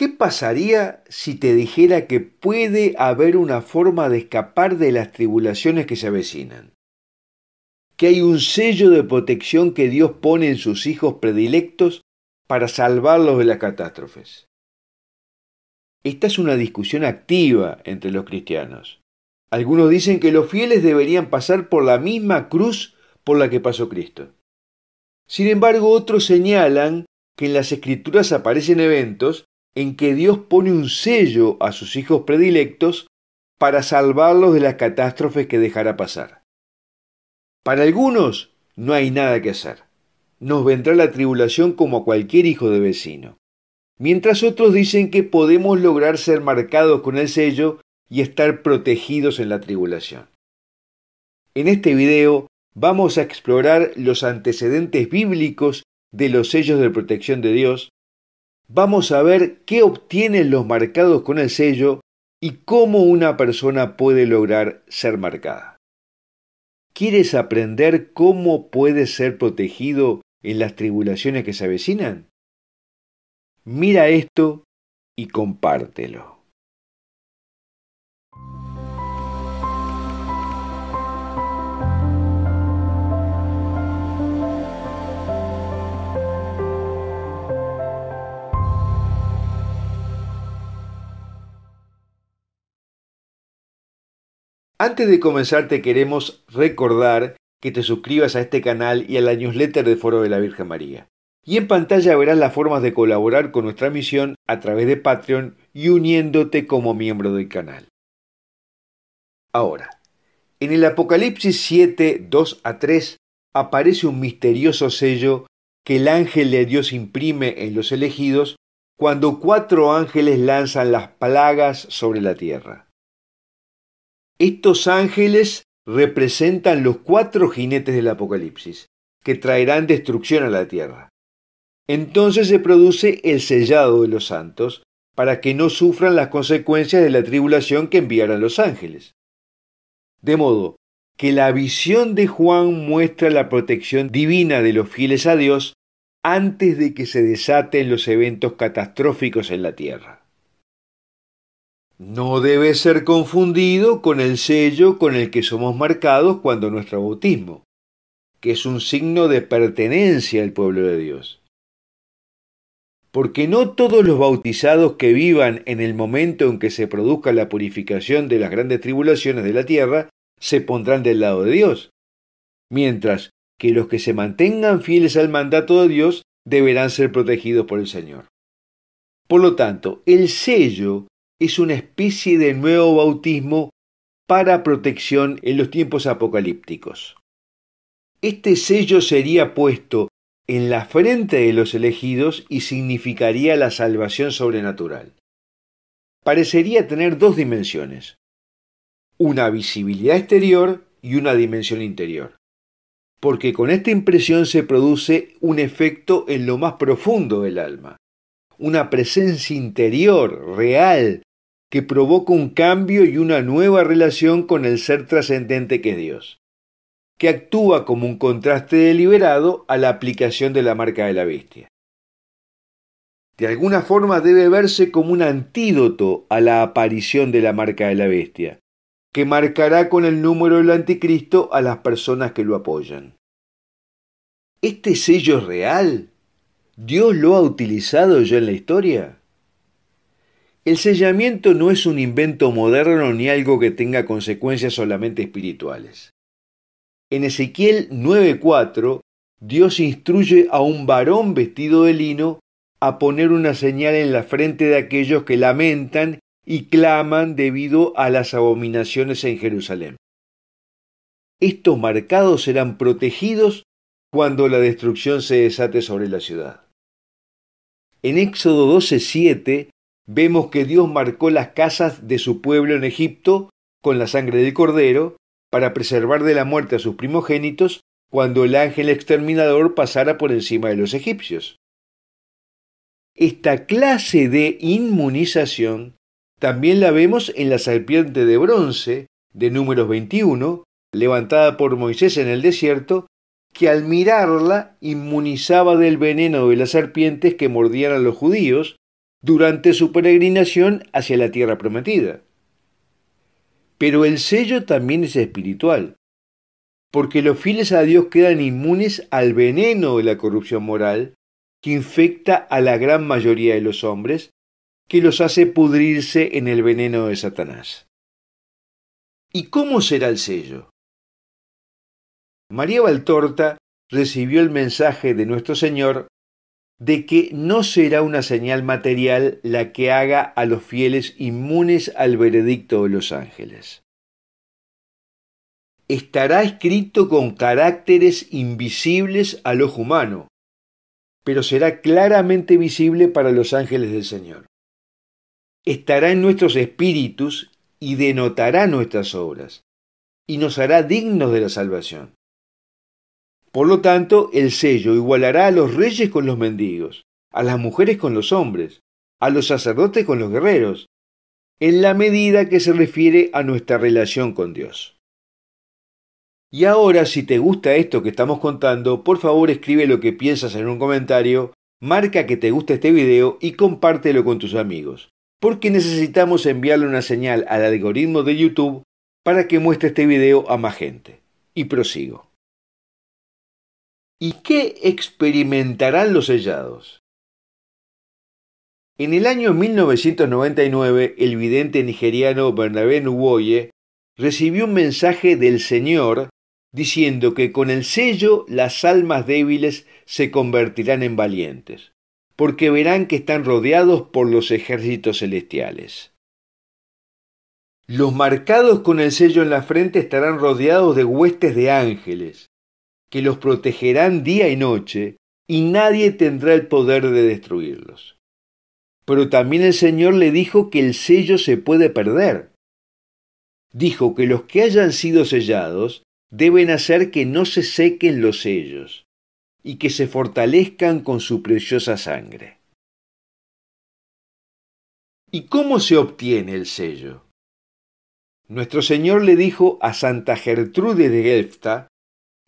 ¿Qué pasaría si te dijera que puede haber una forma de escapar de las tribulaciones que se avecinan? Que hay un sello de protección que Dios pone en sus hijos predilectos para salvarlos de las catástrofes. Esta es una discusión activa entre los cristianos. Algunos dicen que los fieles deberían pasar por la misma cruz por la que pasó Cristo. Sin embargo, otros señalan que en las escrituras aparecen eventos en que Dios pone un sello a sus hijos predilectos para salvarlos de las catástrofes que dejará pasar. Para algunos no hay nada que hacer. Nos vendrá la tribulación como a cualquier hijo de vecino. Mientras otros dicen que podemos lograr ser marcados con el sello y estar protegidos en la tribulación. En este video vamos a explorar los antecedentes bíblicos de los sellos de protección de Dios vamos a ver qué obtienen los marcados con el sello y cómo una persona puede lograr ser marcada. ¿Quieres aprender cómo puedes ser protegido en las tribulaciones que se avecinan? Mira esto y compártelo. Antes de comenzar te queremos recordar que te suscribas a este canal y a la newsletter de Foro de la Virgen María. Y en pantalla verás las formas de colaborar con nuestra misión a través de Patreon y uniéndote como miembro del canal. Ahora, en el Apocalipsis 7, 2 a 3 aparece un misterioso sello que el ángel de Dios imprime en los elegidos cuando cuatro ángeles lanzan las plagas sobre la tierra. Estos ángeles representan los cuatro jinetes del Apocalipsis, que traerán destrucción a la tierra. Entonces se produce el sellado de los santos, para que no sufran las consecuencias de la tribulación que enviarán los ángeles. De modo que la visión de Juan muestra la protección divina de los fieles a Dios antes de que se desaten los eventos catastróficos en la tierra no debe ser confundido con el sello con el que somos marcados cuando nuestro bautismo, que es un signo de pertenencia al pueblo de Dios. Porque no todos los bautizados que vivan en el momento en que se produzca la purificación de las grandes tribulaciones de la tierra se pondrán del lado de Dios, mientras que los que se mantengan fieles al mandato de Dios deberán ser protegidos por el Señor. Por lo tanto, el sello es una especie de nuevo bautismo para protección en los tiempos apocalípticos. Este sello sería puesto en la frente de los elegidos y significaría la salvación sobrenatural. Parecería tener dos dimensiones, una visibilidad exterior y una dimensión interior, porque con esta impresión se produce un efecto en lo más profundo del alma, una presencia interior, real, que provoca un cambio y una nueva relación con el ser trascendente que es Dios, que actúa como un contraste deliberado a la aplicación de la marca de la bestia. De alguna forma debe verse como un antídoto a la aparición de la marca de la bestia, que marcará con el número del anticristo a las personas que lo apoyan. ¿Este sello es real? ¿Dios lo ha utilizado ya en la historia? El sellamiento no es un invento moderno ni algo que tenga consecuencias solamente espirituales. En Ezequiel 9:4, Dios instruye a un varón vestido de lino a poner una señal en la frente de aquellos que lamentan y claman debido a las abominaciones en Jerusalén. Estos marcados serán protegidos cuando la destrucción se desate sobre la ciudad. En Éxodo 12:7, vemos que Dios marcó las casas de su pueblo en Egipto con la sangre del cordero para preservar de la muerte a sus primogénitos cuando el ángel exterminador pasara por encima de los egipcios. Esta clase de inmunización también la vemos en la serpiente de bronce de números 21, levantada por Moisés en el desierto, que al mirarla inmunizaba del veneno de las serpientes que mordían a los judíos durante su peregrinación hacia la tierra prometida. Pero el sello también es espiritual, porque los fieles a Dios quedan inmunes al veneno de la corrupción moral que infecta a la gran mayoría de los hombres, que los hace pudrirse en el veneno de Satanás. ¿Y cómo será el sello? María Valtorta recibió el mensaje de nuestro Señor de que no será una señal material la que haga a los fieles inmunes al veredicto de los ángeles. Estará escrito con caracteres invisibles al ojo humano, pero será claramente visible para los ángeles del Señor. Estará en nuestros espíritus y denotará nuestras obras, y nos hará dignos de la salvación. Por lo tanto, el sello igualará a los reyes con los mendigos, a las mujeres con los hombres, a los sacerdotes con los guerreros, en la medida que se refiere a nuestra relación con Dios. Y ahora, si te gusta esto que estamos contando, por favor escribe lo que piensas en un comentario, marca que te gusta este video y compártelo con tus amigos, porque necesitamos enviarle una señal al algoritmo de YouTube para que muestre este video a más gente. Y prosigo. ¿Y qué experimentarán los sellados? En el año 1999, el vidente nigeriano Bernabé Nuboye recibió un mensaje del Señor diciendo que con el sello las almas débiles se convertirán en valientes, porque verán que están rodeados por los ejércitos celestiales. Los marcados con el sello en la frente estarán rodeados de huestes de ángeles, que los protegerán día y noche, y nadie tendrá el poder de destruirlos. Pero también el Señor le dijo que el sello se puede perder. Dijo que los que hayan sido sellados deben hacer que no se sequen los sellos, y que se fortalezcan con su preciosa sangre. ¿Y cómo se obtiene el sello? Nuestro Señor le dijo a Santa Gertrude de Gelfta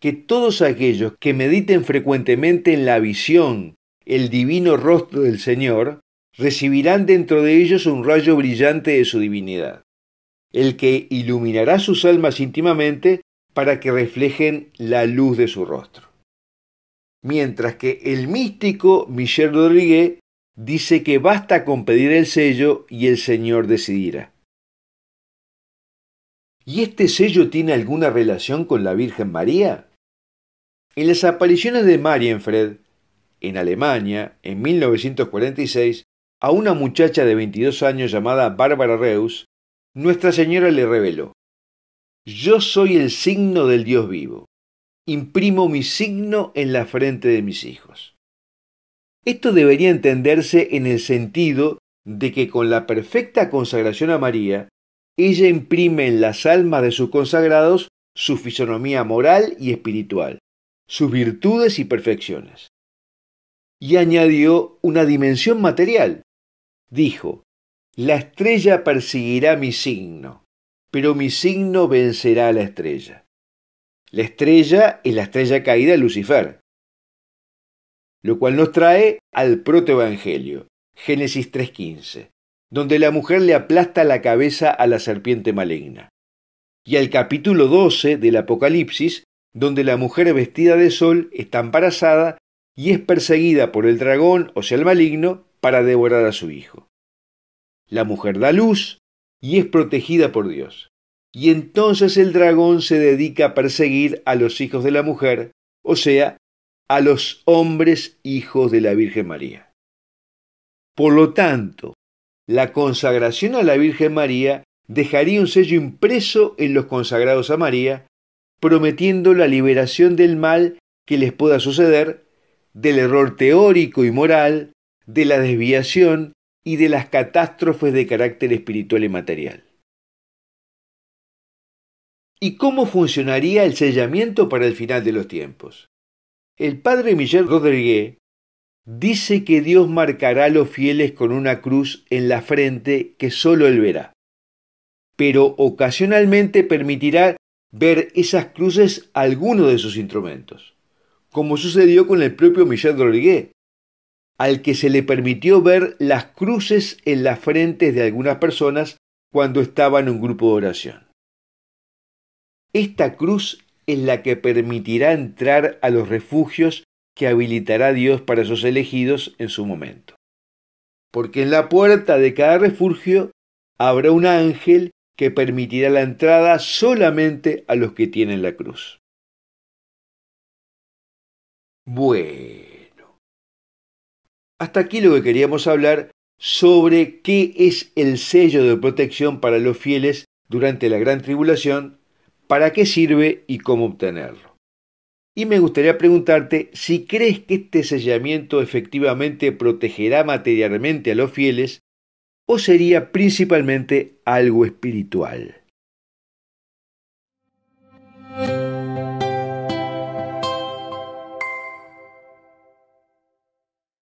que todos aquellos que mediten frecuentemente en la visión, el divino rostro del Señor, recibirán dentro de ellos un rayo brillante de su divinidad, el que iluminará sus almas íntimamente para que reflejen la luz de su rostro. Mientras que el místico Michel Rodríguez dice que basta con pedir el sello y el Señor decidirá. ¿Y este sello tiene alguna relación con la Virgen María? En las apariciones de Marienfred, en Alemania, en 1946, a una muchacha de 22 años llamada Bárbara Reus, Nuestra Señora le reveló, Yo soy el signo del Dios vivo. Imprimo mi signo en la frente de mis hijos. Esto debería entenderse en el sentido de que con la perfecta consagración a María, ella imprime en las almas de sus consagrados su fisonomía moral y espiritual, sus virtudes y perfecciones. Y añadió una dimensión material. Dijo, la estrella perseguirá mi signo, pero mi signo vencerá a la estrella. La estrella es la estrella caída de Lucifer, lo cual nos trae al protoevangelio, Génesis 3.15, donde la mujer le aplasta la cabeza a la serpiente maligna, y al capítulo 12 del Apocalipsis, donde la mujer vestida de sol está embarazada y es perseguida por el dragón, o sea, el maligno, para devorar a su hijo. La mujer da luz y es protegida por Dios. Y entonces el dragón se dedica a perseguir a los hijos de la mujer, o sea, a los hombres hijos de la Virgen María. Por lo tanto, la consagración a la Virgen María dejaría un sello impreso en los consagrados a María, prometiendo la liberación del mal que les pueda suceder, del error teórico y moral, de la desviación y de las catástrofes de carácter espiritual y material. ¿Y cómo funcionaría el sellamiento para el final de los tiempos? El padre Michel Rodríguez dice que Dios marcará a los fieles con una cruz en la frente que sólo él verá, pero ocasionalmente permitirá ver esas cruces a alguno de sus instrumentos, como sucedió con el propio Michel Rodríguez, al que se le permitió ver las cruces en las frentes de algunas personas cuando estaba en un grupo de oración. Esta cruz es la que permitirá entrar a los refugios que habilitará Dios para sus elegidos en su momento. Porque en la puerta de cada refugio habrá un ángel que permitirá la entrada solamente a los que tienen la cruz. Bueno, hasta aquí lo que queríamos hablar sobre qué es el sello de protección para los fieles durante la gran tribulación, para qué sirve y cómo obtenerlo. Y me gustaría preguntarte si crees que este sellamiento efectivamente protegerá materialmente a los fieles o sería principalmente algo espiritual.